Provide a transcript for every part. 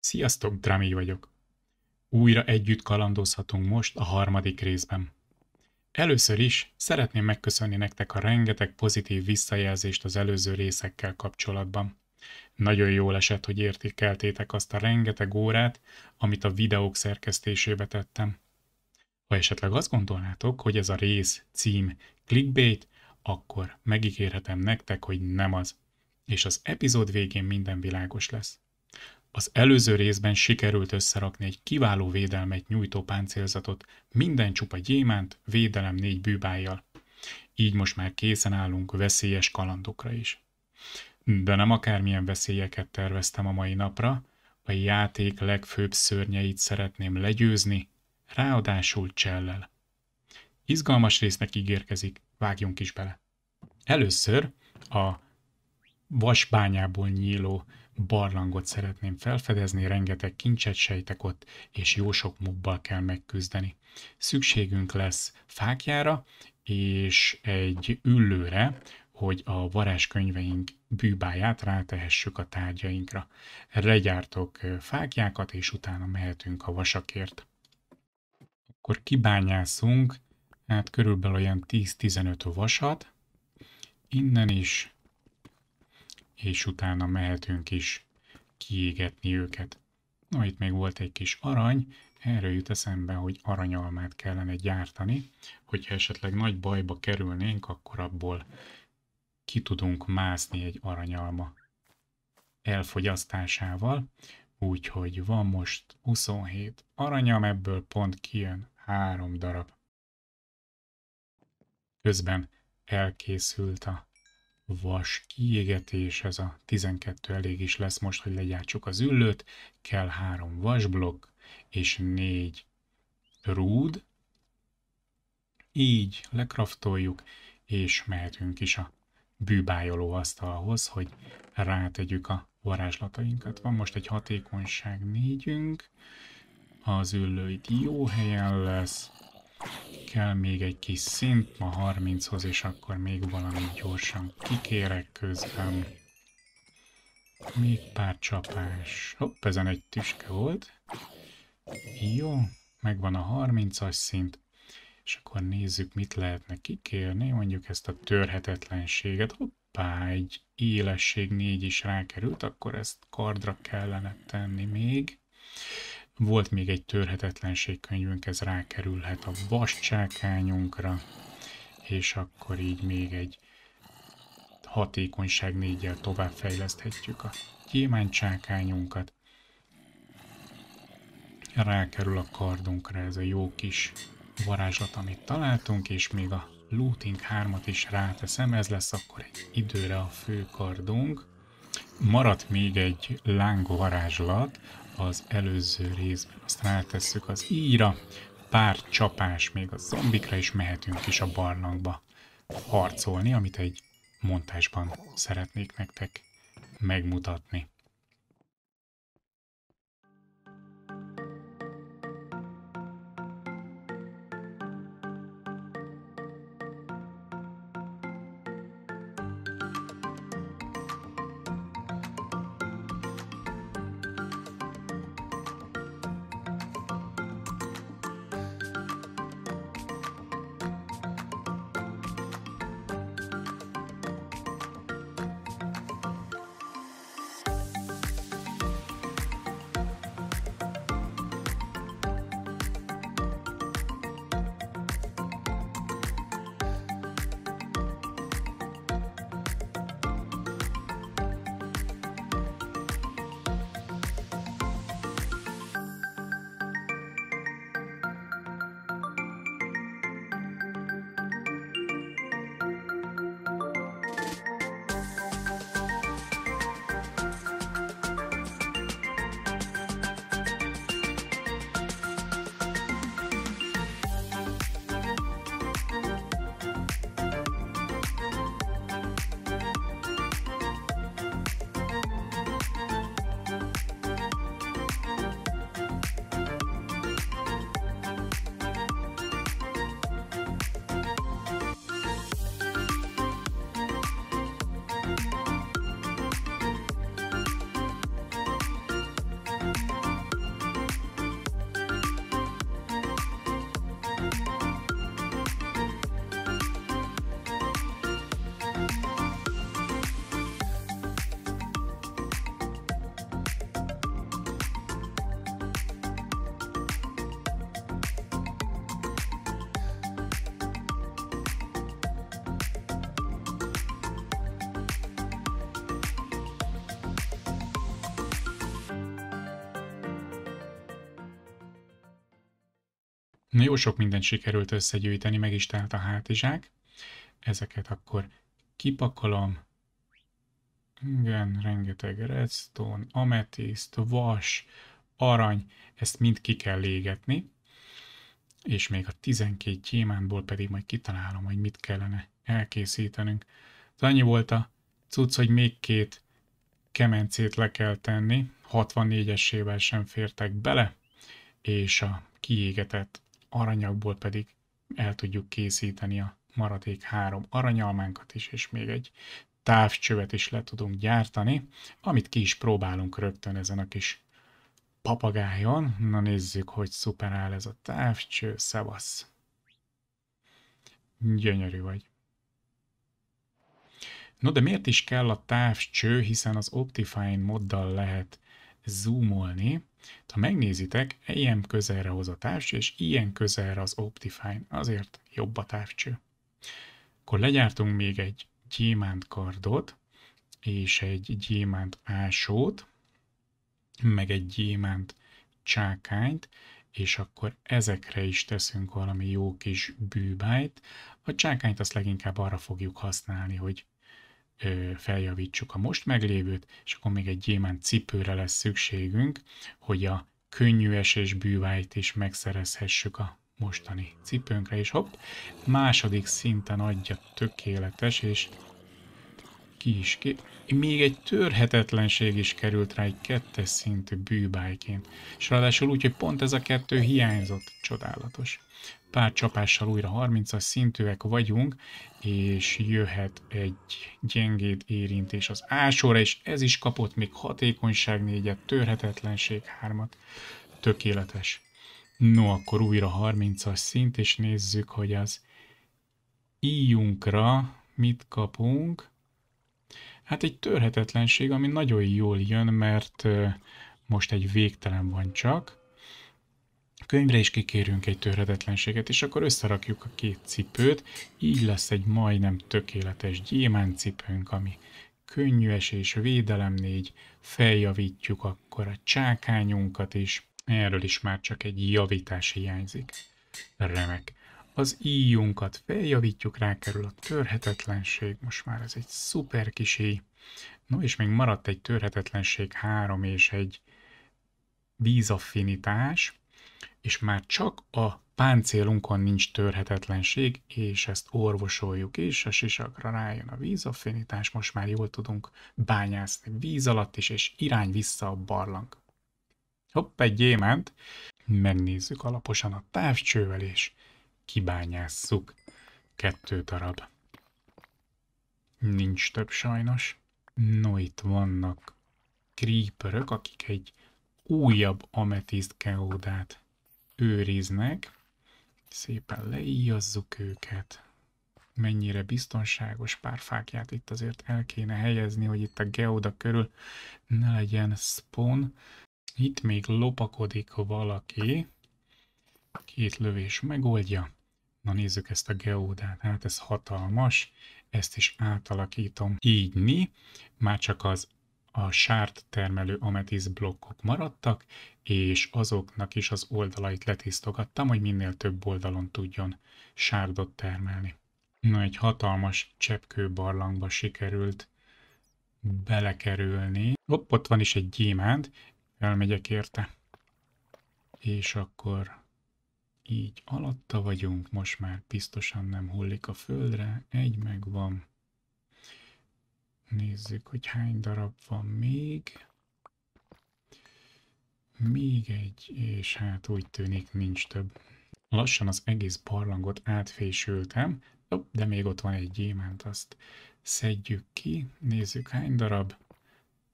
Sziasztok, Drami vagyok! Újra együtt kalandozhatunk most a harmadik részben. Először is szeretném megköszönni nektek a rengeteg pozitív visszajelzést az előző részekkel kapcsolatban. Nagyon jól esett, hogy értékeltétek azt a rengeteg órát, amit a videók szerkesztésébe tettem. Ha esetleg azt gondolnátok, hogy ez a rész, cím, clickbait, akkor megígérhetem nektek, hogy nem az. És az epizód végén minden világos lesz. Az előző részben sikerült összerakni egy kiváló védelmet nyújtó páncélzatot, minden csupa gyémánt, védelem négy bűbájjal. Így most már készen állunk veszélyes kalandokra is. De nem akármilyen veszélyeket terveztem a mai napra, a játék legfőbb szörnyeit szeretném legyőzni, ráadásul csellel. Izgalmas résznek ígérkezik, vágjunk is bele. Először a vasbányából nyíló barlangot szeretném felfedezni, rengeteg kincset sejtek ott, és jó sok mobbal kell megküzdeni. Szükségünk lesz fákjára és egy üllőre, hogy a varázskönyveink bűbáját rátehessük a tárgyainkra. Legyártok fákjákat, és utána mehetünk a vasakért. Akkor kibányászunk tehát körülbelül olyan 10-15 vasat, innen is, és utána mehetünk is kiégetni őket. Na, itt még volt egy kis arany, erről jut eszembe, hogy aranyalmát kellene gyártani, hogyha esetleg nagy bajba kerülnénk, akkor abból ki tudunk mászni egy aranyalma elfogyasztásával, úgyhogy van most 27 aranyam, ebből pont kijön három darab. Közben elkészült a vas kiégetés, ez a 12 elég is lesz most, hogy legyártsuk az üllőt. Kell három vasblokk és négy rúd. Így lekraftoljuk, és mehetünk is a bűbájoló asztalhoz, hogy rátegyük a varázslatainkat. Van most egy hatékonyság négyünk, az üllő itt jó helyen lesz, Kell még egy kis szint, ma 30-hoz, és akkor még valamit gyorsan kikérek közben. Még pár csapás. Hopp, ezen egy tüske volt. Jó, megvan a 30-as szint. És akkor nézzük, mit lehetne kikérni, mondjuk ezt a törhetetlenséget. Hoppá, egy élesség négy is rákerült, akkor ezt kardra kellene tenni még. Volt még egy törhetetlenség könyvünk, ez rákerülhet a vascsákányunkra, és akkor így még egy hatékonyság négyel fejleszthetjük a gyémáncsákányunkat. Rákerül a kardunkra ez a jó kis varázslat, amit találtunk, és még a looting 3-at is ráteszem, ez lesz akkor egy időre a fő kardunk. Maradt még egy lángvarázslat, az előző részben. Azt rátesszük az íra, pár csapás még a zombikra, és mehetünk is a barlangba harcolni, amit egy montásban szeretnék nektek megmutatni. Jó sok mindent sikerült összegyűjteni, meg is telt a hátizsák. Ezeket akkor kipakolom. Igen, rengeteg redstone, ametiszt, vas, arany, ezt mind ki kell légetni. És még a 12 gyémántból pedig majd kitalálom, hogy mit kellene elkészítenünk. Tehát annyi volt a cucc, hogy még két kemencét le kell tenni, 64-esével sem fértek bele, és a kiégetett aranyagból pedig el tudjuk készíteni a maradék három aranyalmánkat is, és még egy távcsövet is le tudunk gyártani, amit ki is próbálunk rögtön ezen a kis papagájon. Na nézzük, hogy szuperál ez a távcső, szevasz! Gyönyörű vagy. No de miért is kell a távcső, hiszen az Optifine moddal lehet zoomolni, ha megnézitek, ilyen közelre hoz a távcső, és ilyen közelre az Optifine, azért jobb a távcső. Akkor legyártunk még egy gyémánt kardot, és egy gyémánt ásót, meg egy gyémánt csákányt, és akkor ezekre is teszünk valami jó kis bűbájt. A csákányt azt leginkább arra fogjuk használni, hogy feljavítsuk a most meglévőt, és akkor még egy gyémánt cipőre lesz szükségünk, hogy a könnyű esés bűvájt is megszerezhessük a mostani cipőnkre, és hopp, második szinten adja tökéletes, és ki is ki. Még egy törhetetlenség is került rá egy kettes szintű bűbájként. És ráadásul úgy, hogy pont ez a kettő hiányzott. Csodálatos pár csapással újra 30-as szintűek vagyunk, és jöhet egy gyengéd érintés az ásóra, és ez is kapott még hatékonyság négyet, törhetetlenség hármat. Tökéletes. No, akkor újra 30-as szint, és nézzük, hogy az íjunkra mit kapunk. Hát egy törhetetlenség, ami nagyon jól jön, mert most egy végtelen van csak könyvre is kikérünk egy törhetetlenséget, és akkor összerakjuk a két cipőt, így lesz egy majdnem tökéletes gyémán cipőnk, ami könnyű és védelem négy, feljavítjuk akkor a csákányunkat is, erről is már csak egy javítás hiányzik. Remek. Az íjunkat feljavítjuk, rákerül a törhetetlenség, most már ez egy szuper kis íj. No, és még maradt egy törhetetlenség három és egy vízaffinitás, és már csak a páncélunkon nincs törhetetlenség, és ezt orvosoljuk is, a sisakra rájön a vízaffinitás, most már jól tudunk bányászni víz alatt is, és irány vissza a barlang. Hopp, egy gyémánt, megnézzük alaposan a távcsővel, és kibányásszuk. Kettő darab. Nincs több sajnos. No, itt vannak creeperök, akik egy újabb ametiszt keódát őriznek. Szépen leíjazzuk őket. Mennyire biztonságos pár fákját itt azért el kéne helyezni, hogy itt a geoda körül ne legyen spawn. Itt még lopakodik valaki. Két lövés megoldja. Na nézzük ezt a geódát, hát ez hatalmas, ezt is átalakítom így ni, már csak az a sárt termelő ametiz blokkok maradtak, és azoknak is az oldalait letisztogattam, hogy minél több oldalon tudjon sárdot termelni. Na, egy hatalmas cseppkő barlangba sikerült belekerülni. Hopp, ott van is egy gyémánt, elmegyek érte. És akkor így alatta vagyunk, most már biztosan nem hullik a földre, egy megvan. Nézzük, hogy hány darab van még. Még egy, és hát úgy tűnik nincs több. Lassan az egész barlangot átfésültem, de még ott van egy gyémánt, azt szedjük ki, nézzük hány darab.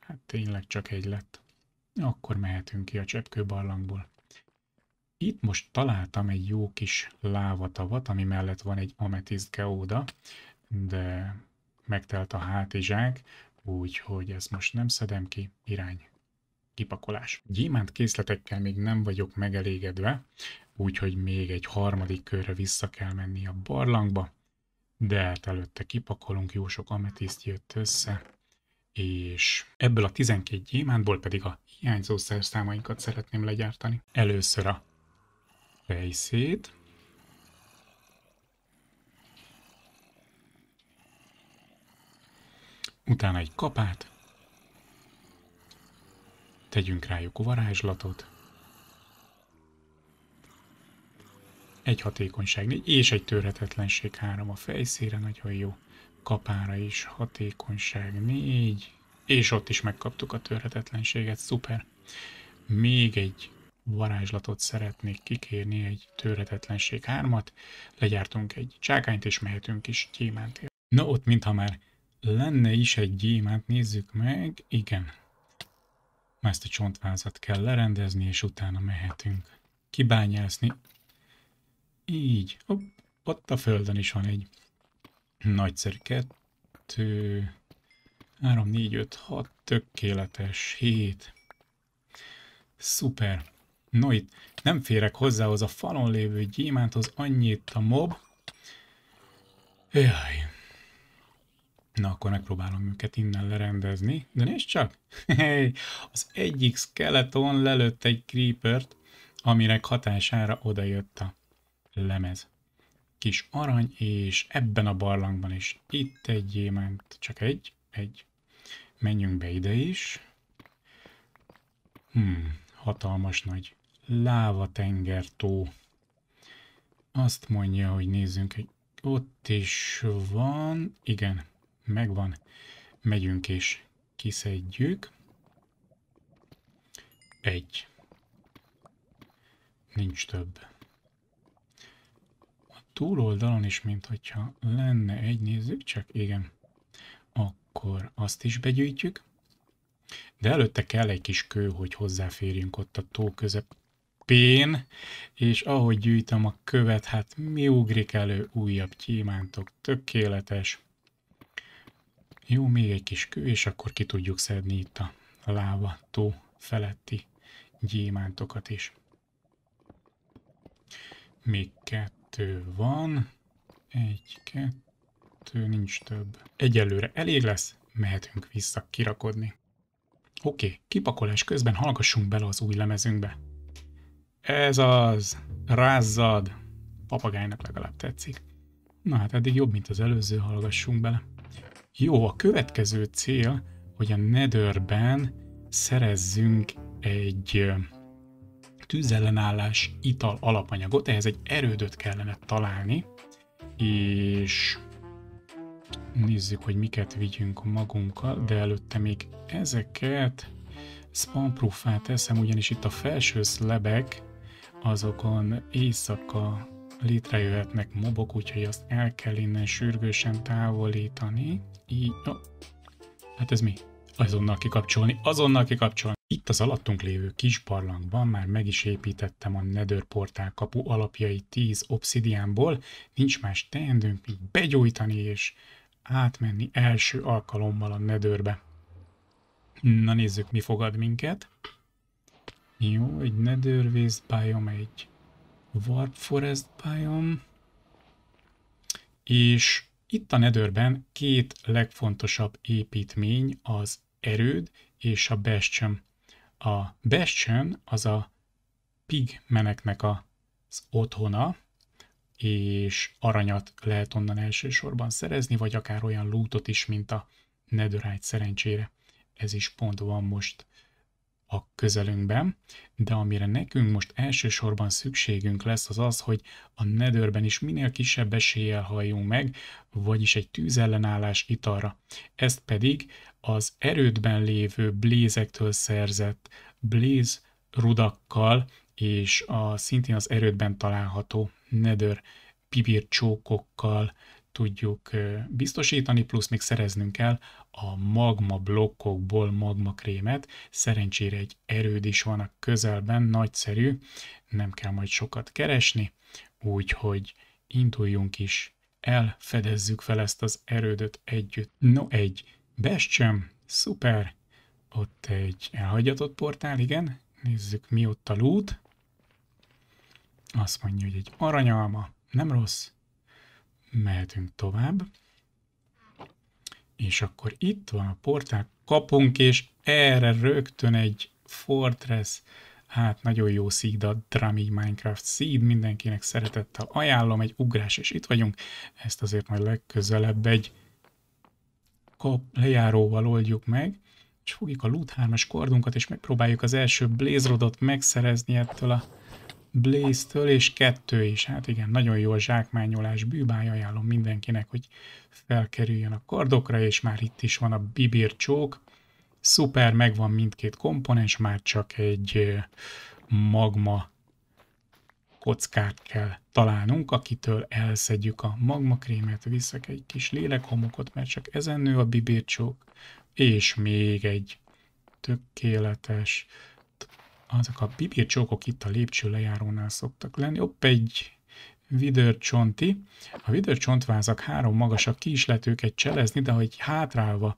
Hát tényleg csak egy lett. Akkor mehetünk ki a cseppkő barlangból. Itt most találtam egy jó kis lávatavat, ami mellett van egy ametiszt geóda, de megtelt a hátizsák, úgyhogy ezt most nem szedem ki, irány kipakolás. Gyémánt készletekkel még nem vagyok megelégedve, úgyhogy még egy harmadik körre vissza kell menni a barlangba, de hát előtte kipakolunk, jó sok ametiszt jött össze, és ebből a 12 gyémántból pedig a hiányzó szerszámainkat szeretném legyártani. Először a fejszét, utána egy kapát, tegyünk rájuk varázslatot, egy hatékonyság 4 és egy törhetetlenség 3 a fejszére, nagyon jó. Kapára is hatékonyság 4, és ott is megkaptuk a törhetetlenséget, szuper. Még egy varázslatot szeretnék kikérni, egy törhetetlenség 3-at, legyártunk egy csákányt, és mehetünk is gyémántért. Na ott, mintha már lenne is egy gyémát, nézzük meg. Igen. Ma ezt a csontvázat kell lerendezni, és utána mehetünk kibányászni. Így. Hopp, ott a földön is van egy nagyszerű kettő, három, négy, öt, hat tökéletes, hét. Szuper. No itt nem férek hozzához a falon lévő gyémánthoz, annyit a mob. Jaj, Na, akkor megpróbálom őket innen lerendezni. De nézd csak! Hey, az egyik skeleton lelőtt egy creepert, aminek hatására odajött a lemez. Kis arany, és ebben a barlangban is. Itt egy gyémánt, csak egy, egy. Menjünk be ide is. Hmm, hatalmas nagy lávatengertó. Azt mondja, hogy nézzünk, hogy ott is van. Igen, megvan, megyünk és kiszedjük. Egy. Nincs több. A túloldalon is, mint hogyha lenne egy, nézzük csak, igen. Akkor azt is begyűjtjük. De előtte kell egy kis kő, hogy hozzáférjünk ott a tó közepén, és ahogy gyűjtöm a követ, hát mi ugrik elő, újabb gyémántok, tökéletes. Jó, még egy kis kő, és akkor ki tudjuk szedni itt a láva tó feletti gyémántokat is. Még kettő van. Egy, kettő, nincs több. Egyelőre elég lesz, mehetünk vissza kirakodni. Oké, okay, kipakolás közben hallgassunk bele az új lemezünkbe. Ez az, rázzad, papagájnak legalább tetszik. Na hát eddig jobb, mint az előző, hallgassunk bele. Jó, a következő cél, hogy a nedörben szerezzünk egy tűzellenállás ital alapanyagot, ehhez egy erődöt kellene találni, és nézzük, hogy miket vigyünk magunkkal, de előtte még ezeket spawnproofá teszem, ugyanis itt a felső szlebek azokon éjszaka létrejöhetnek mobok, úgyhogy azt el kell innen sürgősen távolítani. Így, no. hát ez mi? Azonnal kikapcsolni, azonnal kikapcsolni. Itt az alattunk lévő kis barlangban már meg is építettem a Nether portál kapu alapjai 10 obszidiánból, nincs más teendőnk, mint begyújtani és átmenni első alkalommal a Netherbe. Na nézzük, mi fogad minket. Jó, egy Nether Waste Biome, egy Warp Forest biome. És itt a nedőrben két legfontosabb építmény az erőd és a bastion. A bastion az a pigmeneknek az otthona, és aranyat lehet onnan elsősorban szerezni, vagy akár olyan lútot is, mint a netherite szerencsére. Ez is pont van most a közelünkben, de amire nekünk most elsősorban szükségünk lesz az az, hogy a nedőrben is minél kisebb eséllyel halljunk meg, vagyis egy tűzellenállás italra. Ezt pedig az erődben lévő blézektől szerzett bléz rudakkal és a szintén az erődben található nedőr pibircsókokkal tudjuk biztosítani, plusz még szereznünk kell a magma blokkokból magma krémet. Szerencsére egy erőd is van a közelben, nagyszerű, nem kell majd sokat keresni, úgyhogy induljunk is elfedezzük fel ezt az erődöt együtt. No, egy bestsem, szuper, ott egy elhagyatott portál, igen, nézzük mi ott a lút. Azt mondja, hogy egy aranyalma, nem rossz. Mehetünk tovább. És akkor itt van a portál kapunk, és erre rögtön egy Fortress, hát nagyon jó szíd a Drami Minecraft szíd, mindenkinek szeretettel ajánlom, egy ugrás, és itt vagyunk, ezt azért majd legközelebb egy kap lejáróval oldjuk meg, és fogjuk a loot 3-as kordunkat, és megpróbáljuk az első blaze rodot megszerezni ettől a Blaze-től, és kettő is. Hát igen, nagyon jó a zsákmányolás bűbája, ajánlom mindenkinek, hogy felkerüljön a kardokra, és már itt is van a bibir csók. Szuper, megvan mindkét komponens, már csak egy magma kockát kell találnunk, akitől elszedjük a magmakrémet, viszek egy kis lélekhomokot, mert csak ezen nő a bibircsók, és még egy tökéletes azok a bibircsókok itt a lépcső lejárónál szoktak lenni. Opp, egy vidörcsonti. A vidörcsontvázak három magasak, ki is lehet őket cselezni, de ha egy hátrálva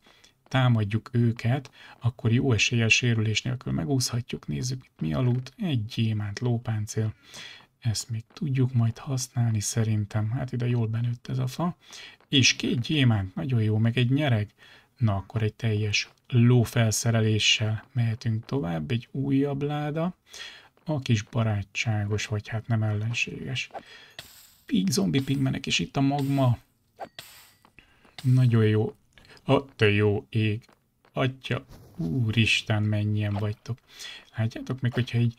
támadjuk őket, akkor jó eséllyel sérülés nélkül megúszhatjuk. Nézzük mi a lút. Egy gyémánt lópáncél. Ezt még tudjuk majd használni szerintem. Hát ide jól benőtt ez a fa. És két gyémánt, nagyon jó, meg egy nyereg. Na akkor egy teljes lófelszereléssel mehetünk tovább, egy újabb láda, a kis barátságos, vagy hát nem ellenséges. Pig, zombi pigmenek, és itt a magma. Nagyon jó. A te jó ég. Atya, úristen, mennyien vagytok. Látjátok még, hogyha így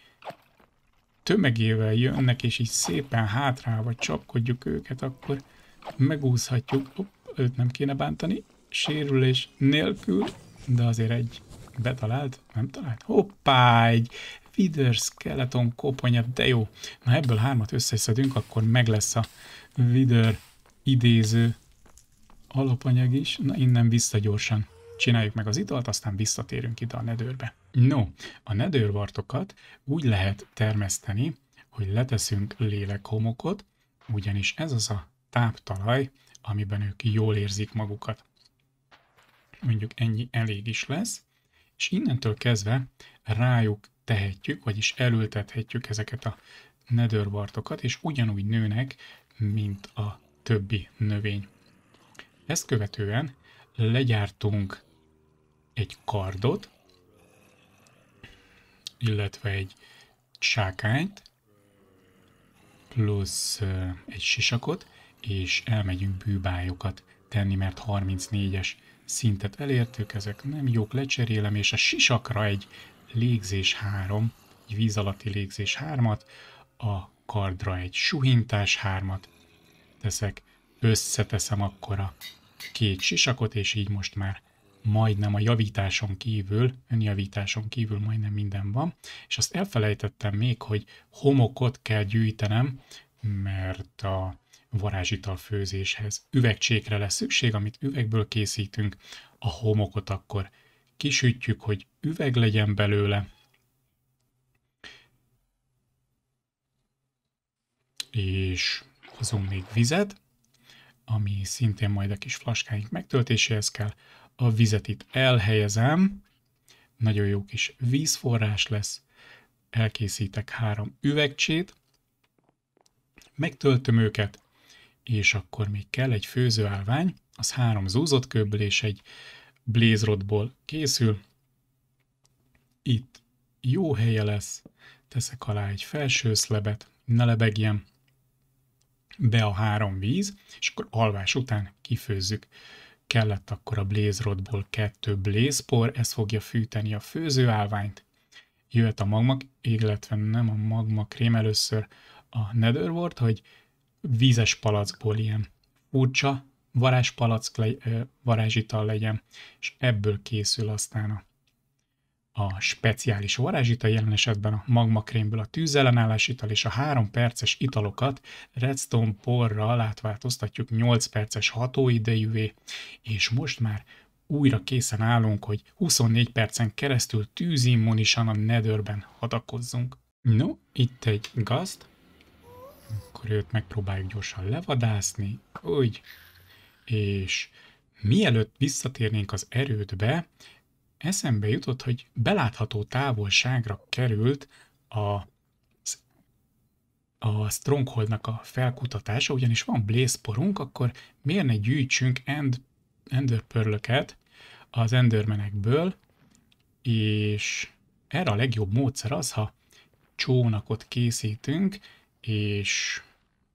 tömegével jönnek, és így szépen hátrálva csapkodjuk őket, akkor megúszhatjuk. Hopp, őt nem kéne bántani sérülés nélkül, de azért egy betalált, nem talált? Hoppá, egy Wither Skeleton koponya, de jó. Na ebből hármat összeszedünk, akkor meg lesz a Wither idéző alapanyag is. Na innen vissza gyorsan. Csináljuk meg az italt, aztán visszatérünk ide a nedőrbe. No, a nedőrvartokat úgy lehet termeszteni, hogy leteszünk lélekhomokot, ugyanis ez az a táptalaj, amiben ők jól érzik magukat mondjuk ennyi elég is lesz, és innentől kezdve rájuk tehetjük, vagyis elültethetjük ezeket a nedörbartokat, és ugyanúgy nőnek, mint a többi növény. Ezt követően legyártunk egy kardot, illetve egy sákányt, plusz egy sisakot, és elmegyünk bűbályokat tenni, mert 34-es szintet elértük, ezek nem jók, lecserélem, és a sisakra egy légzés 3, egy víz alatti légzés 3-at, a kardra egy suhintás 3-at teszek, összeteszem akkor a két sisakot, és így most már majdnem a javításon kívül, önjavításon kívül majdnem minden van, és azt elfelejtettem még, hogy homokot kell gyűjtenem, mert a varázsital főzéshez. Üvegcsékre lesz szükség, amit üvegből készítünk, a homokot akkor kisütjük, hogy üveg legyen belőle, és hozunk még vizet, ami szintén majd a kis flaskáink megtöltéséhez kell. A vizet itt elhelyezem, nagyon jó kis vízforrás lesz, elkészítek három üvegcsét, megtöltöm őket, és akkor még kell egy főzőállvány, az három zúzott kőből és egy blézrodból készül. Itt jó helye lesz, teszek alá egy felső szlebet, ne lebegjem, be a három víz, és akkor alvás után kifőzzük. Kellett akkor a blézrodból kettő blézpor, ez fogja fűteni a főzőállványt. Jöhet a magmak, illetve nem a magma krém először a Netherworld, hogy vízes palackból ilyen furcsa varázspalack le, varázsital legyen, és ebből készül aztán a, a speciális varázsital, jelen esetben a magmakrémből a tűzellenállás ital és a három perces italokat redstone porral átváltoztatjuk 8 perces hatóidejűvé, és most már újra készen állunk, hogy 24 percen keresztül tűzimmunisan a netherben hadakozzunk. No, itt egy gazd, akkor őt megpróbáljuk gyorsan levadászni, úgy, és mielőtt visszatérnénk az erődbe, eszembe jutott, hogy belátható távolságra került a a Strongholdnak a felkutatása, ugyanis van Blazeporunk, akkor miért ne gyűjtsünk end, enderpörlöket az endermenekből, és erre a legjobb módszer az, ha csónakot készítünk, és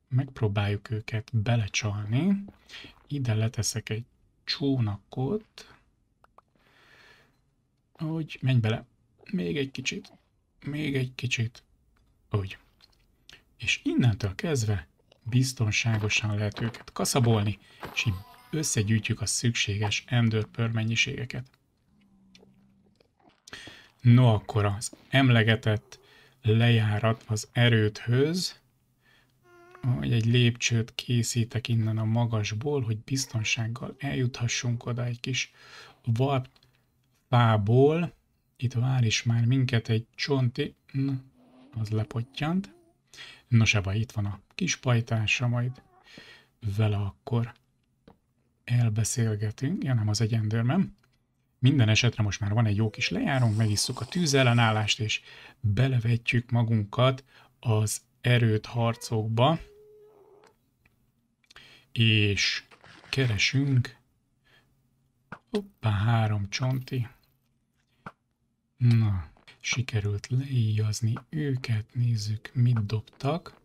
megpróbáljuk őket belecsalni. Ide leteszek egy csónakot, hogy menj bele, még egy kicsit, még egy kicsit, úgy. És innentől kezdve biztonságosan lehet őket kaszabolni, és így összegyűjtjük a szükséges endőrpör mennyiségeket. No akkor az emlegetett lejárat az erődhöz, hogy egy lépcsőt készítek innen a magasból, hogy biztonsággal eljuthassunk oda egy kis varp fából. Itt vár is már minket egy csonti, Na, az lepottyant. Nos, ebben itt van a kis pajtása, majd vele akkor elbeszélgetünk. Ja nem, az egy endörmem. Minden esetre most már van egy jó kis lejárunk, megisszuk a tűzellenállást, és belevetjük magunkat az erőt harcokba és keresünk. Hoppá, három csonti. Na, sikerült leíjazni őket, nézzük mit dobtak.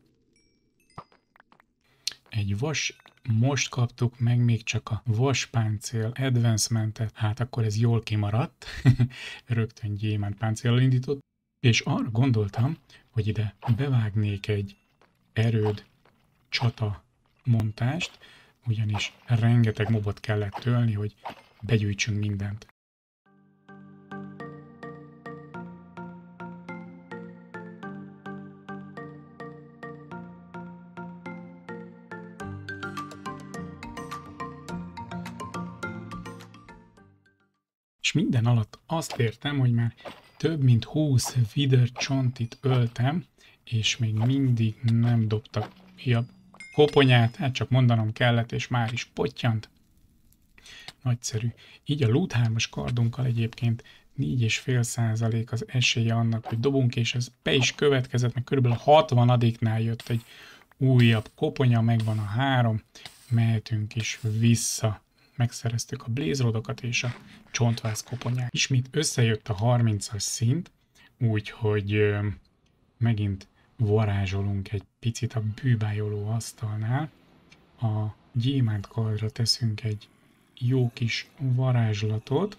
Egy vas, most kaptuk meg még csak a vaspáncél advancementet, hát akkor ez jól kimaradt, rögtön gyémánt páncéllal indított, és arra gondoltam, hogy ide bevágnék egy erőd csata montást, ugyanis rengeteg mobot kellett tölni, hogy begyűjtsünk mindent. És minden alatt azt értem, hogy már több mint 20 vider csontit öltem, és még mindig nem dobtak újabb koponyát, hát csak mondanom kellett, és már is potyant. Nagyszerű. Így a loot 3-as kardunkkal egyébként 4,5 százalék az esélye annak, hogy dobunk, és ez be is következett, mert kb. a 60-nál jött egy újabb koponya, megvan a három, mehetünk is vissza. Megszereztük a blézrodokat és a csontváz koponyát. Ismét összejött a 30-as szint, úgyhogy megint varázsolunk egy picit a bűbájoló asztalnál, a kardra teszünk egy jó kis varázslatot,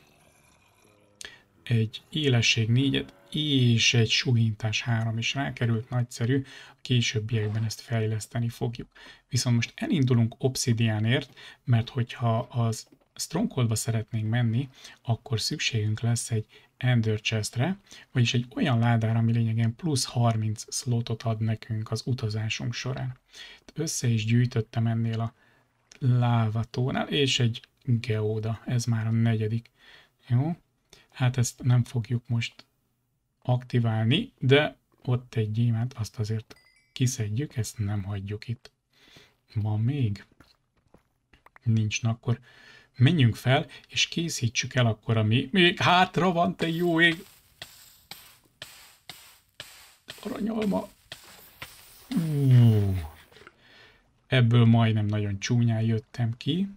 egy élesség négyet és egy suhintás három is rákerült, nagyszerű, a későbbiekben ezt fejleszteni fogjuk. Viszont most elindulunk obszidiánért, mert hogyha az Strongholdba szeretnénk menni, akkor szükségünk lesz egy Ender Chestre, vagyis egy olyan ládára, ami lényegen plusz 30 slotot ad nekünk az utazásunk során. Össze is gyűjtöttem ennél a lávatónál, és egy geóda, ez már a negyedik. Jó, hát ezt nem fogjuk most aktiválni, de ott egy gyémát, azt azért kiszedjük, ezt nem hagyjuk itt. Van még? Nincs, na akkor menjünk fel, és készítsük el akkor, ami még hátra van, te jó ég. Aranyalma. Uh, ebből majdnem nagyon csúnyán jöttem ki.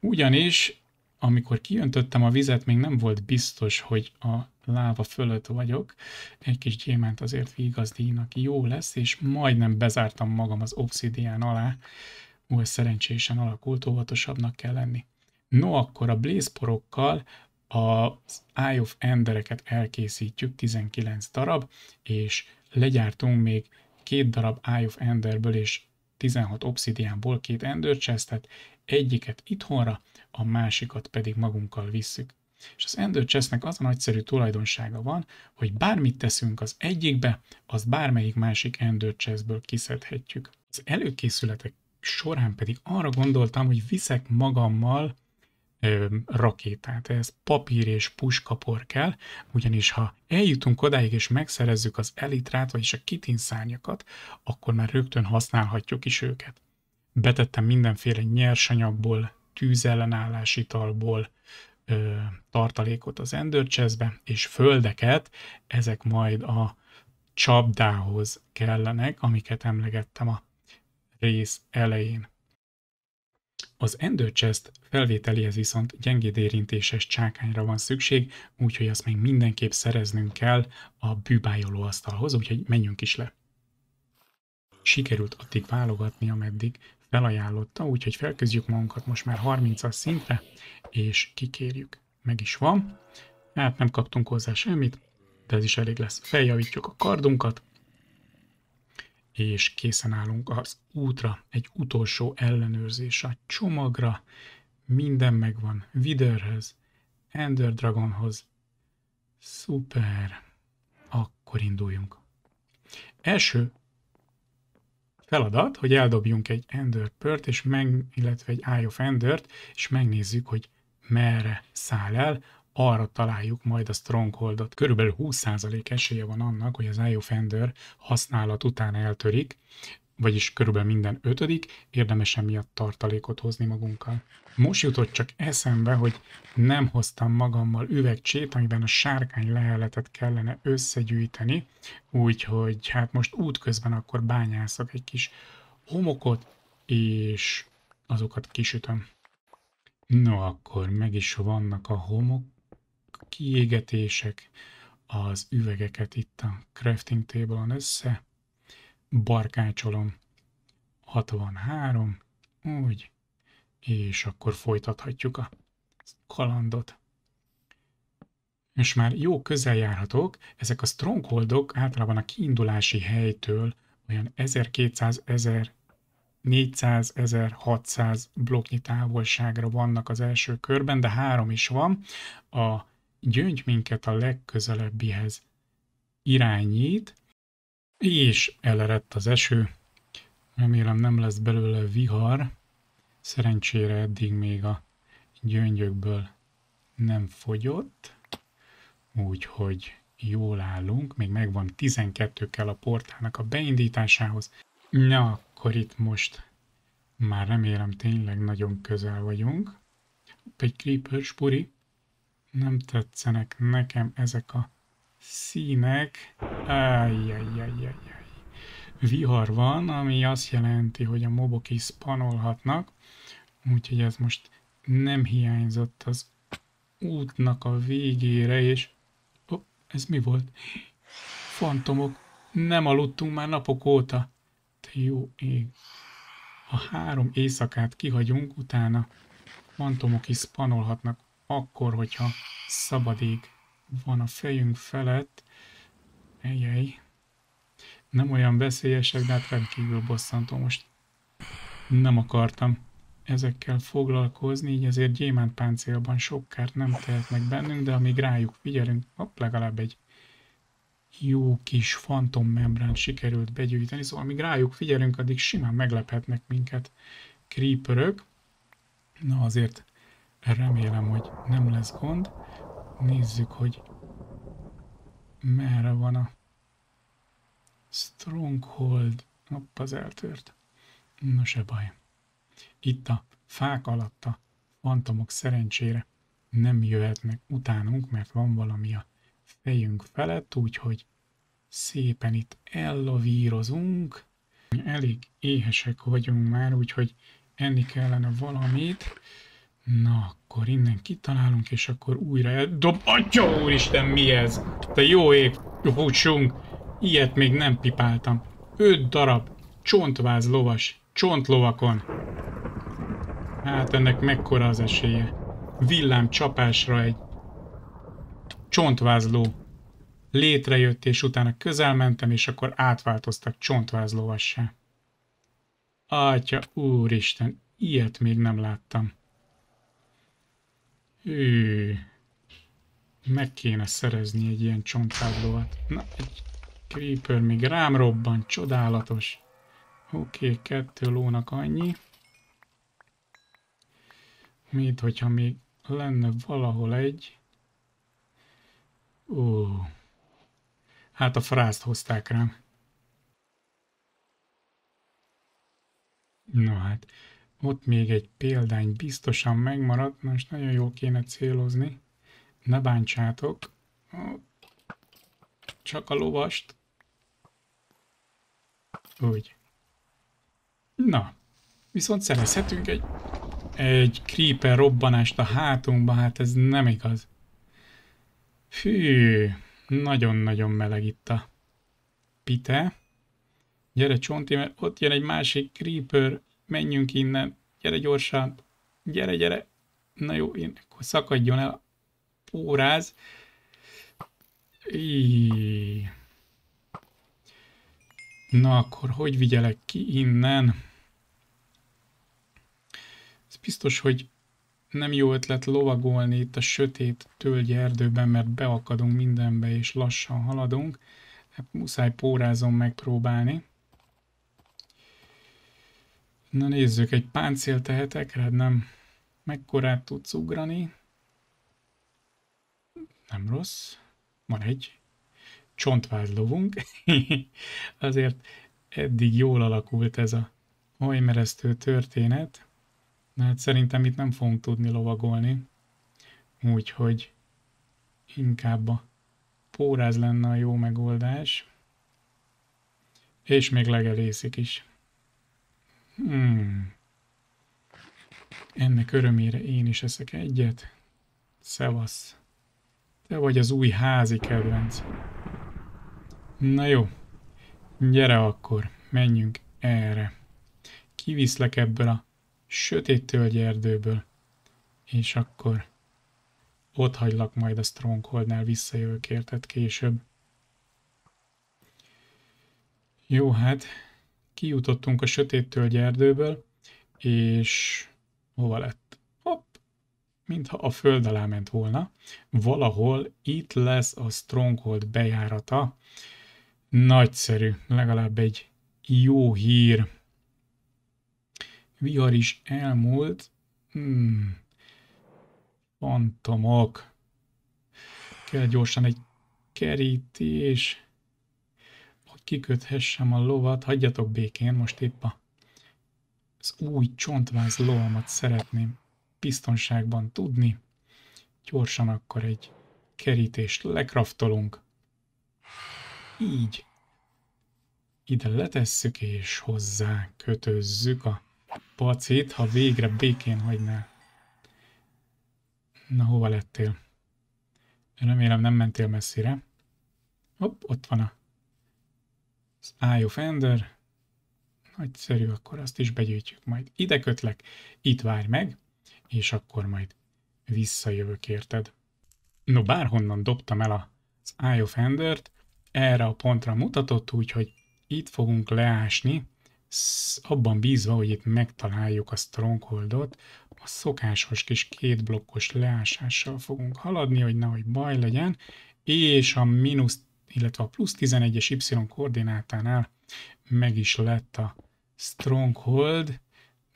Ugyanis, amikor kijöntöttem a vizet, még nem volt biztos, hogy a láva fölött vagyok. Egy kis gyémánt azért vigazdíjnak jó lesz, és majdnem bezártam magam az obszidián alá új szerencsésen alakult, óvatosabbnak kell lenni. No, akkor a blaze porokkal az Eye of Endereket elkészítjük, 19 darab, és legyártunk még két darab Eye of Enderből és 16 obszidiánból két Ender chestet, egyiket itthonra, a másikat pedig magunkkal visszük. És az Ender chestnek az a nagyszerű tulajdonsága van, hogy bármit teszünk az egyikbe, az bármelyik másik Ender chestből kiszedhetjük. Az előkészületek során pedig arra gondoltam, hogy viszek magammal ö, rakétát. Ez papír és puskapor kell, ugyanis ha eljutunk odáig és megszerezzük az elitrát, vagyis a kitin szárnyakat, akkor már rögtön használhatjuk is őket. Betettem mindenféle nyersanyagból, tűzellenállás ö, tartalékot az endőrcseszbe, és földeket, ezek majd a csapdához kellenek, amiket emlegettem a rész elején. Az Ender Chest felvételéhez viszont gyengéd érintéses csákányra van szükség, úgyhogy azt még mindenképp szereznünk kell a bűbájoló asztalhoz, úgyhogy menjünk is le. Sikerült addig válogatni, ameddig felajánlotta, úgyhogy felküzdjük magunkat most már 30-as szintre, és kikérjük. Meg is van. Hát nem kaptunk hozzá semmit, de ez is elég lesz. Feljavítjuk a kardunkat, és készen állunk az útra, egy utolsó ellenőrzés a csomagra, minden megvan, Viderhez, Ender Dragonhoz. Szuper! Akkor induljunk. Első feladat, hogy eldobjunk egy Ender Pört, és meg, illetve egy Eye of Endert, és megnézzük, hogy merre száll el, arra találjuk majd a strongholdot. Körülbelül 20% esélye van annak, hogy az IO Fender használat után eltörik, vagyis körülbelül minden ötödik, érdemes emiatt tartalékot hozni magunkkal. Most jutott csak eszembe, hogy nem hoztam magammal üvegcsét, amiben a sárkány leheletet kellene összegyűjteni, úgyhogy hát most útközben akkor bányászok egy kis homokot, és azokat kisütöm. No, akkor meg is vannak a homok, kiégetések, az üvegeket itt a crafting table-on össze, barkácsolom 63, úgy, és akkor folytathatjuk a kalandot. És már jó közel járhatok, ezek a strongholdok általában a kiindulási helytől olyan 1200, 1400, 1600 bloknyi távolságra vannak az első körben, de három is van. A gyöngy minket a legközelebbihez, irányít, és elerett az eső. Remélem nem lesz belőle vihar, szerencsére eddig még a gyöngyökből nem fogyott, úgyhogy jól állunk, még megvan 12 kell a portálnak a beindításához. Na, akkor itt most már remélem tényleg nagyon közel vagyunk. Egy creeper, spuri. Nem tetszenek nekem ezek a színek. Ájjajjajjajjaj. Vihar van, ami azt jelenti, hogy a mobok is spanolhatnak, úgyhogy ez most nem hiányzott az útnak a végére, és... Oh, ez mi volt? Fantomok, nem aludtunk már napok óta. Te jó ég. Ha három éjszakát kihagyunk, utána fantomok is spanolhatnak akkor, hogyha szabad ég van a fejünk felett, ejjjj, nem olyan veszélyesek, de hát rendkívül bosszantó most. Nem akartam ezekkel foglalkozni, így azért gyémánt páncélban sok kárt nem tehetnek bennünk, de amíg rájuk figyelünk, hopp, legalább egy jó kis fantommembránt sikerült begyűjteni, szóval amíg rájuk figyelünk, addig simán meglephetnek minket creeperök. Na azért Remélem, hogy nem lesz gond. Nézzük, hogy merre van a Stronghold. Hopp, az eltört. Na, se baj. Itt a fák alatt a fantomok szerencsére nem jöhetnek utánunk, mert van valami a fejünk felett, úgyhogy szépen itt ellavírozunk. Elég éhesek vagyunk már, úgyhogy enni kellene valamit. Na, akkor innen kitalálunk, és akkor újra eldob... Atya úristen, mi ez? Te jó ég, húcsunk! Ilyet még nem pipáltam. Öt darab csontváz lovas, csontlovakon. Hát ennek mekkora az esélye. Villám csapásra egy csontvázló létrejött, és utána közelmentem, és akkor átváltoztak csontvázlóvassá. Atya úristen, ilyet még nem láttam. Ő, meg kéne szerezni egy ilyen csontvádlóat. Na, egy creeper még rám robban, csodálatos. Oké, okay, kettő lónak annyi. Mint hogyha még lenne valahol egy. Ó, hát a frázt hozták rám. Na hát, ott még egy példány biztosan megmarad, most nagyon jól kéne célozni. Ne bántsátok. Csak a lovast. Úgy. Na, viszont szerezhetünk egy, egy creeper robbanást a hátunkba, hát ez nem igaz. Fű, nagyon-nagyon meleg itt a pite. Gyere, Csonti, mert ott jön egy másik creeper menjünk innen, gyere gyorsan, gyere, gyere. Na jó, én akkor szakadjon el a póráz. Na akkor hogy vigyelek ki innen? Ez biztos, hogy nem jó ötlet lovagolni itt a sötét tölgy erdőben, mert beakadunk mindenbe és lassan haladunk. Hát muszáj pórázon megpróbálni. Na nézzük, egy páncél tehetek rád, nem? Mekkorát tudsz ugrani? Nem rossz. Van egy csontváz lovunk. Azért eddig jól alakult ez a hajmeresztő történet. Na hát szerintem itt nem fogunk tudni lovagolni. Úgyhogy inkább a póráz lenne a jó megoldás. És még legelészik is. Hmm. Ennek örömére én is eszek egyet. Szevasz. Te vagy az új házi kedvenc. Na jó. Gyere akkor, menjünk erre. Kiviszlek ebből a sötét tölgyerdőből. És akkor ott hagylak majd a Strongholdnál visszajövök érted később. Jó, hát kijutottunk a sötét tölgy erdőből, és hova lett? Hopp, mintha a föld alá ment volna. Valahol itt lesz a Stronghold bejárata. Nagyszerű, legalább egy jó hír. Vihar is elmúlt. Hmm. Fantomok. Kell gyorsan egy kerítés kiköthessem a lovat, hagyjatok békén, most épp a, az új csontváz lovamat szeretném biztonságban tudni. Gyorsan akkor egy kerítést lekraftolunk. Így. Ide letesszük és hozzá kötözzük a pacit, ha végre békén hagynál. Na, hova lettél? Remélem nem mentél messzire. Hopp, ott van a az Eye of Ender, nagyszerű, akkor azt is begyűjtjük majd. Ide kötlek, itt várj meg, és akkor majd visszajövök, érted? No, bárhonnan dobtam el az Eye of Ender-t, erre a pontra mutatott, úgyhogy itt fogunk leásni, abban bízva, hogy itt megtaláljuk a Strongholdot, a szokásos kis két blokkos leásással fogunk haladni, hogy nehogy baj legyen, és a mínusz illetve a plusz 11-es y koordinátánál meg is lett a stronghold.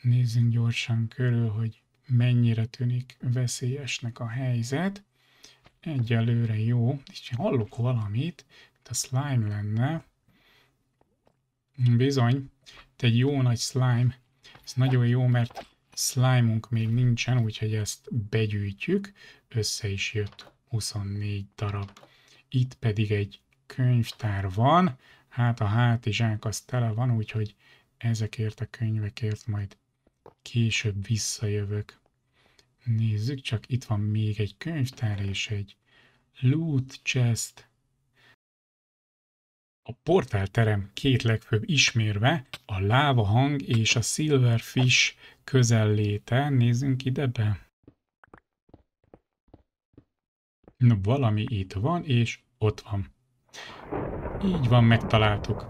Nézzünk gyorsan körül, hogy mennyire tűnik veszélyesnek a helyzet. Egyelőre jó. És hallok valamit, itt a slime lenne. Bizony, itt egy jó nagy slime. Ez nagyon jó, mert slime-unk még nincsen, úgyhogy ezt begyűjtjük. Össze is jött 24 darab itt pedig egy könyvtár van, hát a hátizsák az tele van, úgyhogy ezekért a könyvekért majd később visszajövök. Nézzük, csak itt van még egy könyvtár és egy loot chest. A portálterem két legfőbb ismérve a láva hang és a silverfish közelléte. Nézzünk ide be. valami itt van, és ott van. Így van, megtaláltuk.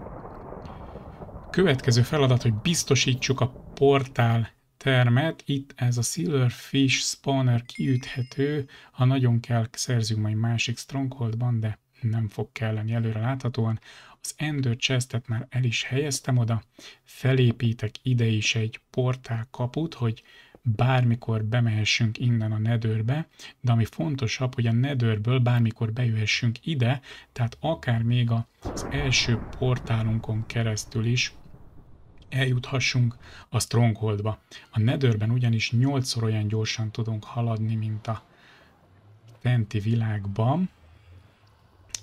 Következő feladat, hogy biztosítsuk a portál termet. Itt ez a Silverfish Spawner kiüthető. Ha nagyon kell, szerzünk majd másik Strongholdban, de nem fog kelleni előre láthatóan. Az Ender Chestet már el is helyeztem oda. Felépítek ide is egy portál kaput, hogy bármikor bemehessünk innen a nedőrbe, de ami fontosabb, hogy a nedőrből bármikor bejöhessünk ide, tehát akár még az első portálunkon keresztül is eljuthassunk a Strongholdba. A nedőrben ugyanis 8-szor olyan gyorsan tudunk haladni, mint a fenti világban,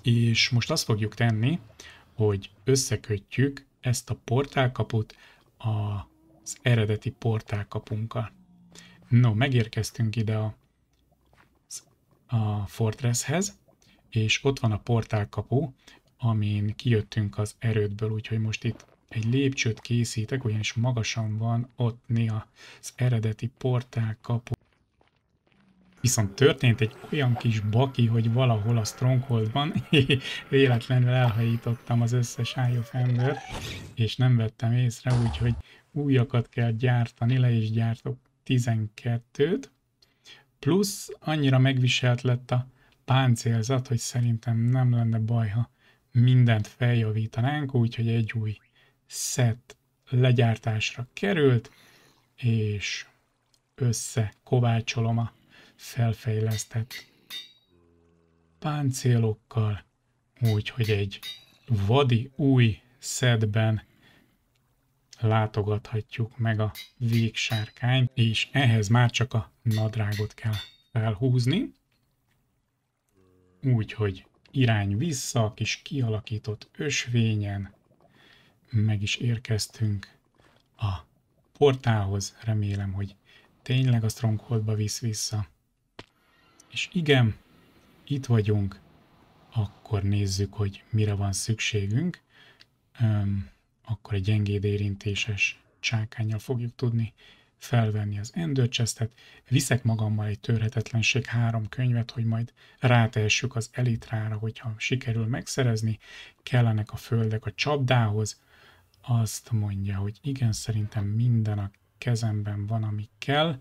és most azt fogjuk tenni, hogy összekötjük ezt a portálkaput az eredeti portálkapunkkal. No, megérkeztünk ide a, a Fortresshez, és ott van a portálkapu, amin kijöttünk az erődből, úgyhogy most itt egy lépcsőt készítek, ugyanis magasan van ott néha az eredeti portálkapu. Viszont történt egy olyan kis baki, hogy valahol a Strongholdban véletlenül elhajítottam az összes Eye of Ember, és nem vettem észre, úgyhogy újakat kell gyártani, le is gyártok 12-t, plusz annyira megviselt lett a páncélzat, hogy szerintem nem lenne baj, ha mindent feljavítanánk, úgyhogy egy új set legyártásra került, és összekovácsolom a felfejlesztett páncélokkal, úgyhogy egy vadi új szedben látogathatjuk meg a végsárkányt, és ehhez már csak a nadrágot kell felhúzni. Úgyhogy irány vissza a kis kialakított ösvényen, meg is érkeztünk a portálhoz, remélem, hogy tényleg a Strongholdba visz vissza. És igen, itt vagyunk, akkor nézzük, hogy mire van szükségünk akkor egy gyengéd érintéses csákányjal fogjuk tudni felvenni az endőcsesztet, viszek magammal egy törhetetlenség három könyvet, hogy majd rátehessük az elitrára, hogyha sikerül megszerezni, kellenek a földek a csapdához, azt mondja, hogy igen, szerintem minden a kezemben van, ami kell,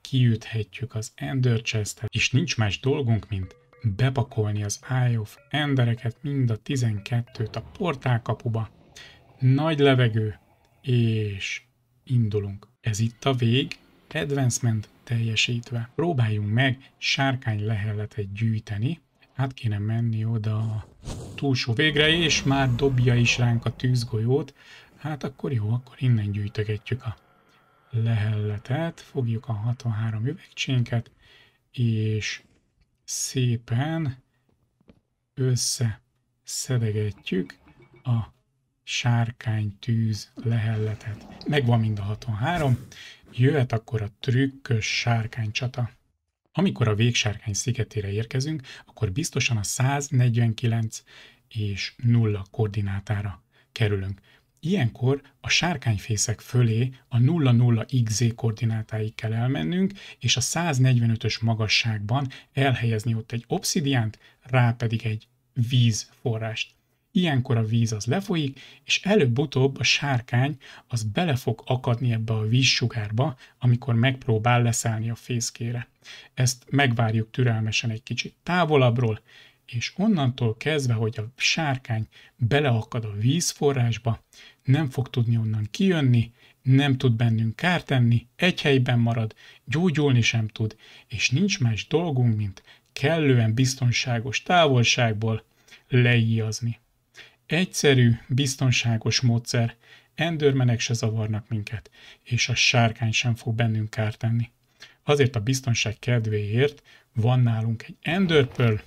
kiüthetjük az Ender Chestet, és nincs más dolgunk, mint bepakolni az Eye of Endereket, mind a 12-t a portálkapuba, nagy levegő, és indulunk. Ez itt a vég, advancement teljesítve. Próbáljunk meg sárkány leheletet gyűjteni. Hát kéne menni oda a túlsó végre, és már dobja is ránk a tűzgolyót. Hát akkor jó, akkor innen gyűjtögetjük a lehelletet, fogjuk a 63 üvegcsénket, és szépen összeszedegetjük a sárkány, tűz, lehelletet. Megvan mind a 63, jöhet akkor a trükkös sárkány csata. Amikor a végsárkány szigetére érkezünk, akkor biztosan a 149 és 0 koordinátára kerülünk. Ilyenkor a sárkányfészek fölé a 00XZ koordinátáig kell elmennünk, és a 145-ös magasságban elhelyezni ott egy obszidiánt, rá pedig egy vízforrást. Ilyenkor a víz az lefolyik, és előbb-utóbb a sárkány az bele fog akadni ebbe a vízsugárba, amikor megpróbál leszállni a fészkére. Ezt megvárjuk türelmesen egy kicsit távolabbról, és onnantól kezdve, hogy a sárkány beleakad a vízforrásba, nem fog tudni onnan kijönni, nem tud bennünk kárt tenni, egy helyben marad, gyógyulni sem tud, és nincs más dolgunk, mint kellően biztonságos távolságból leíjazni. Egyszerű, biztonságos módszer, endőrmenek se zavarnak minket, és a sárkány sem fog bennünk kárt tenni. Azért a biztonság kedvéért van nálunk egy endőrpöl,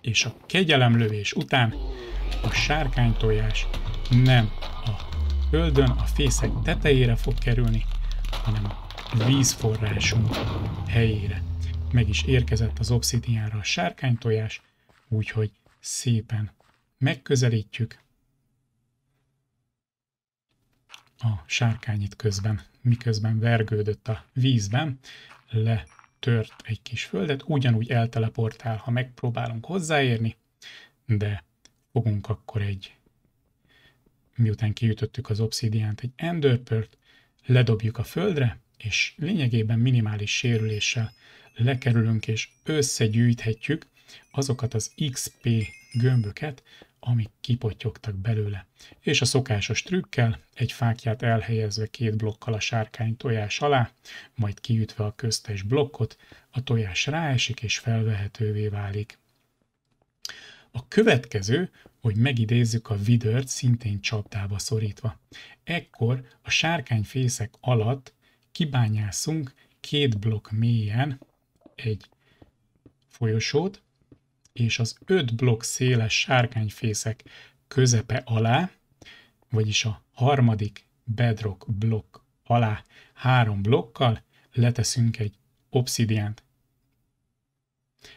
és a kegyelemlövés után a sárkánytojás nem a földön a fészek tetejére fog kerülni, hanem a vízforrásunk helyére. Meg is érkezett az obszidiánra a sárkánytojás, úgyhogy szépen megközelítjük a sárkányit közben, miközben vergődött a vízben, letört egy kis földet, ugyanúgy elteleportál, ha megpróbálunk hozzáérni, de fogunk akkor egy, miután kiütöttük az obszidiánt, egy endőrpört, ledobjuk a földre, és lényegében minimális sérüléssel lekerülünk és összegyűjthetjük azokat az XP gömböket, amik kipotyogtak belőle, és a szokásos trükkel egy fákját elhelyezve két blokkal a sárkány tojás alá, majd kiütve a köztes blokkot, a tojás ráesik és felvehetővé válik. A következő, hogy megidézzük a vidört szintén csapdába szorítva. Ekkor a sárkányfészek alatt kibányászunk két blokk mélyen egy folyosót, és az öt blokk széles sárkányfészek közepe alá, vagyis a harmadik bedrock blokk alá három blokkal leteszünk egy obszidiánt.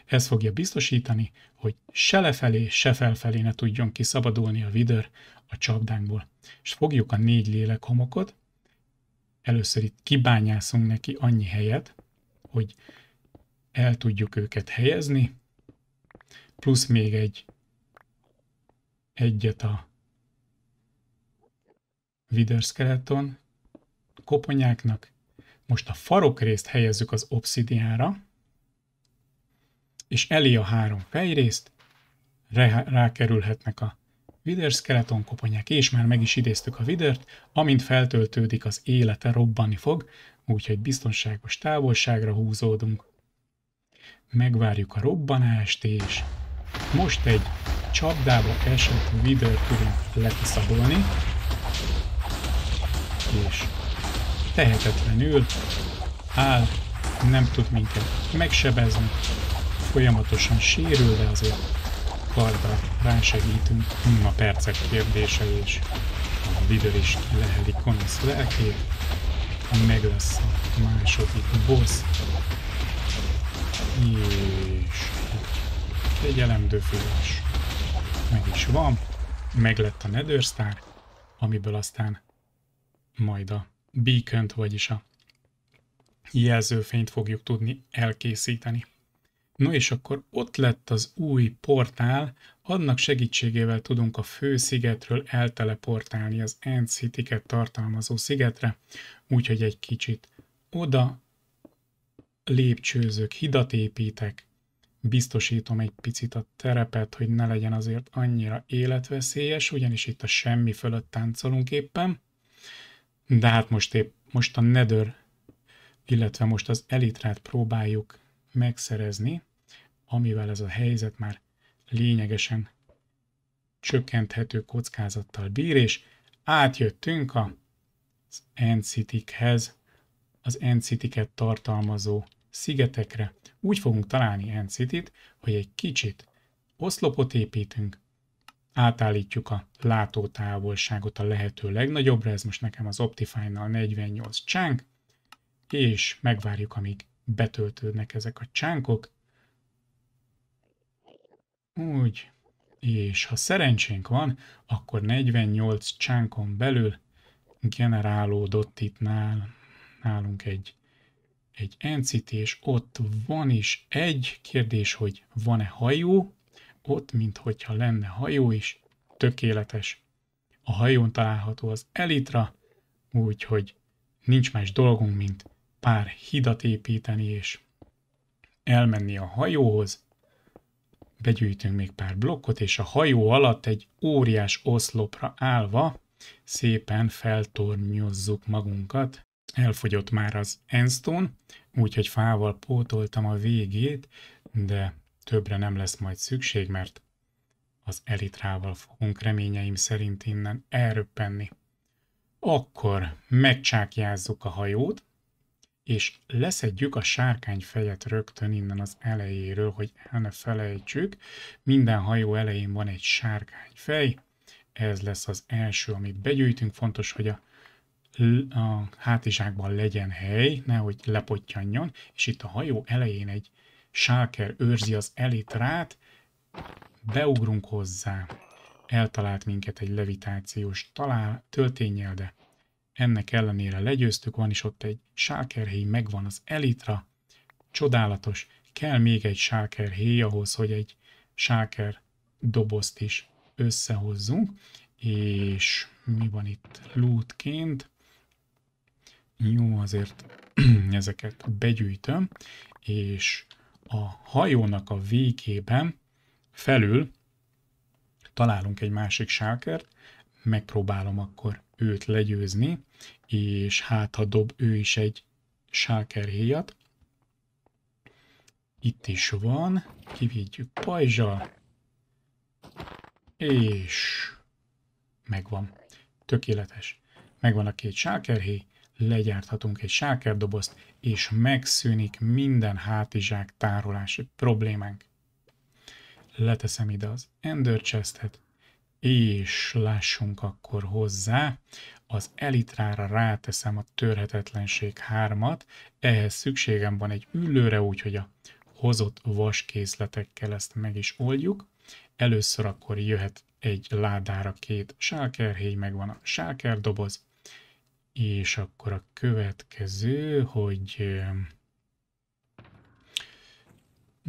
Ez fogja biztosítani, hogy se lefelé, se felfelé ne tudjon kiszabadulni a vidör a csapdánkból. És fogjuk a négy lélek homokot, először itt kibányászunk neki annyi helyet, hogy el tudjuk őket helyezni, plusz még egy egyet a viderskeleton koponyáknak. Most a farok részt helyezzük az obszidiára, és elé a három fejrészt, rákerülhetnek a Vider skeleton koponyák, és már meg is idéztük a Vidert, amint feltöltődik az élete robbanni fog, úgyhogy biztonságos távolságra húzódunk. Megvárjuk a robbanást, és most egy csapdába esett Vider tudunk lekiszabolni, és tehetetlenül áll, nem tud minket megsebezni, folyamatosan sérülve de azért karddal rásegítünk. a percek kérdése és a Vider is leheli konosz lelkét, meg lesz a második boss. Jó. Figyelemdő fúrás. Meg is van. Meg lett a Star, amiből aztán majd a beacon vagyis a jelzőfényt fogjuk tudni elkészíteni. No és akkor ott lett az új portál, annak segítségével tudunk a fő szigetről elteleportálni az End city tartalmazó szigetre, úgyhogy egy kicsit oda lépcsőzök, hidat építek, biztosítom egy picit a terepet, hogy ne legyen azért annyira életveszélyes, ugyanis itt a semmi fölött táncolunk éppen, de hát most épp most a Nether, illetve most az Elitrát próbáljuk megszerezni, amivel ez a helyzet már lényegesen csökkenthető kockázattal bír, és átjöttünk a az n az n tartalmazó szigetekre. Úgy fogunk találni NCT-t, hogy egy kicsit oszlopot építünk, átállítjuk a látótávolságot a lehető legnagyobbra, ez most nekem az Optifine-nal 48 csánk, és megvárjuk, amíg betöltődnek ezek a csánkok. Úgy, és ha szerencsénk van, akkor 48 csánkon belül generálódott itt nál, nálunk egy egy encit, és ott van is egy kérdés, hogy van-e hajó, ott, mintha lenne hajó is, tökéletes. A hajón található az elitra, úgyhogy nincs más dolgunk, mint pár hidat építeni, és elmenni a hajóhoz, begyűjtünk még pár blokkot, és a hajó alatt egy óriás oszlopra állva szépen feltornyozzuk magunkat, Elfogyott már az Enstone, úgyhogy fával pótoltam a végét, de többre nem lesz majd szükség, mert az elitrával fogunk reményeim szerint innen elröppenni. Akkor megcsákjázzuk a hajót, és leszedjük a sárkány fejet rögtön innen az elejéről, hogy el ne felejtsük. Minden hajó elején van egy sárkány fej, ez lesz az első, amit begyűjtünk. Fontos, hogy a a hátizsákban legyen hely, nehogy lepottyanjon, és itt a hajó elején egy sáker őrzi az elitrát, beugrunk hozzá. Eltalált minket egy levitációs talál, töltényel, de ennek ellenére legyőztük, van is ott egy sálkerhéj, megvan az elitra, csodálatos, kell még egy sálkerhéj ahhoz, hogy egy sáker dobozt is összehozzunk, és mi van itt lootként? Jó, azért ezeket begyűjtöm, és a hajónak a végében felül találunk egy másik sákert, megpróbálom akkor őt legyőzni, és hát ha dob ő is egy sárkerhéjat. Itt is van, kivédjük pajzsa, és megvan. Tökéletes. Megvan a két sákerhéj, legyárthatunk egy sákerdobozt, és megszűnik minden hátizsák tárolási problémánk. Leteszem ide az Ender Chestet, és lássunk akkor hozzá, az elitrára ráteszem a törhetetlenség 3-at, ehhez szükségem van egy ülőre úgyhogy a hozott vaskészletekkel ezt meg is oldjuk. Először akkor jöhet egy ládára két sálkerhéj, meg van a sálkerdoboz, és akkor a következő, hogy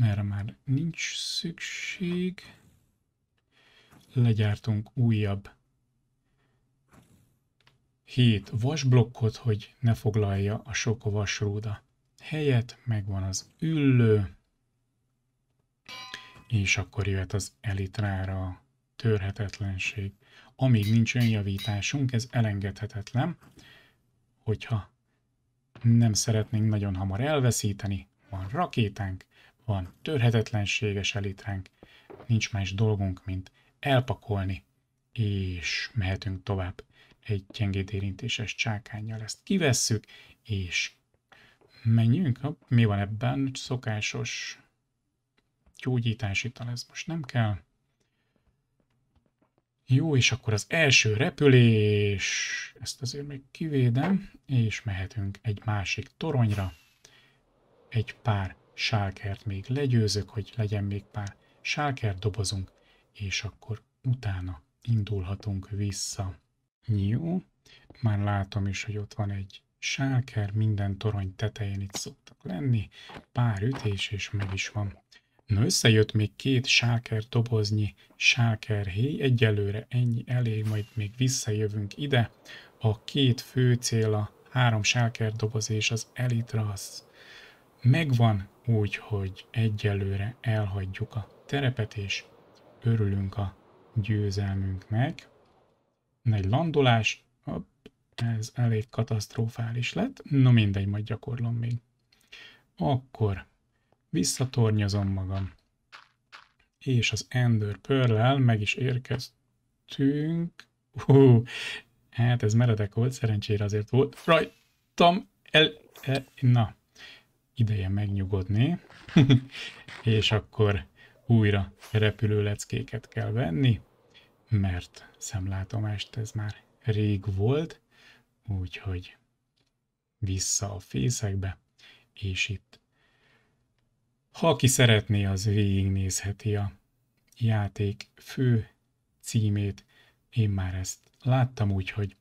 erre már nincs szükség. Legyártunk újabb hét vasblokkot, hogy ne foglalja a sok vasrúda helyet, megvan az üllő, és akkor jöhet az elitrára törhetetlenség. Amíg nincs önjavításunk, ez elengedhetetlen hogyha nem szeretnénk nagyon hamar elveszíteni, van rakétánk, van törhetetlenséges elitránk, nincs más dolgunk, mint elpakolni, és mehetünk tovább. Egy gyengéd érintéses csákányjal ezt kivesszük, és menjünk. Mi van ebben? Szokásos gyógyítás ital, ez most nem kell. Jó, és akkor az első repülés, ezt azért még kivédem, és mehetünk egy másik toronyra. Egy pár sálkert még legyőzök, hogy legyen még pár sálkert dobozunk, és akkor utána indulhatunk vissza. Jó, már látom is, hogy ott van egy sálker, minden torony tetején itt szoktak lenni, pár ütés és meg is van. Na összejött még két sáker doboznyi sákerhéj, egyelőre ennyi elég, majd még visszajövünk ide. A két fő cél a három sáker doboz és az elitrasz. Megvan megvan, úgyhogy egyelőre elhagyjuk a terepet és örülünk a győzelmünknek. Egy landolás, Hopp, ez elég katasztrofális lett, na mindegy, majd gyakorlom még. Akkor Visszatornyozom magam. És az Ender pearl meg is érkeztünk. Hú, hát ez meredek volt, szerencsére azért volt rajtam el... E, na, ideje megnyugodni. és akkor újra repülőleckéket kell venni, mert szemlátomást ez már rég volt, úgyhogy vissza a fészekbe, és itt ha aki szeretné, az végignézheti a játék fő címét. Én már ezt láttam, úgyhogy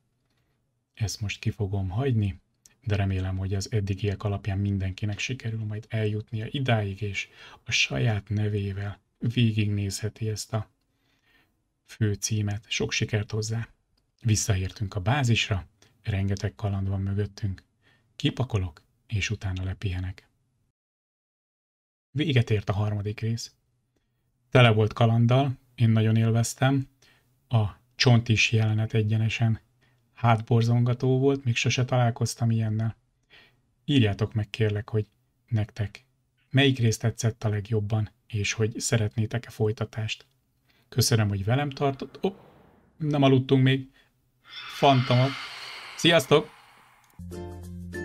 ezt most ki fogom hagyni, de remélem, hogy az eddigiek alapján mindenkinek sikerül majd eljutnia idáig, és a saját nevével végignézheti ezt a fő címet. Sok sikert hozzá! Visszaértünk a bázisra, rengeteg kaland van mögöttünk. Kipakolok, és utána lepihenek. Véget ért a harmadik rész. Tele volt kalanddal, én nagyon élveztem. A csont is jelenet egyenesen. Hátborzongató volt, még sose találkoztam ilyennel. Írjátok meg kérlek, hogy nektek melyik részt tetszett a legjobban, és hogy szeretnétek-e folytatást. Köszönöm, hogy velem tartott. Oh, nem aludtunk még. Fantomok. Sziasztok! thank you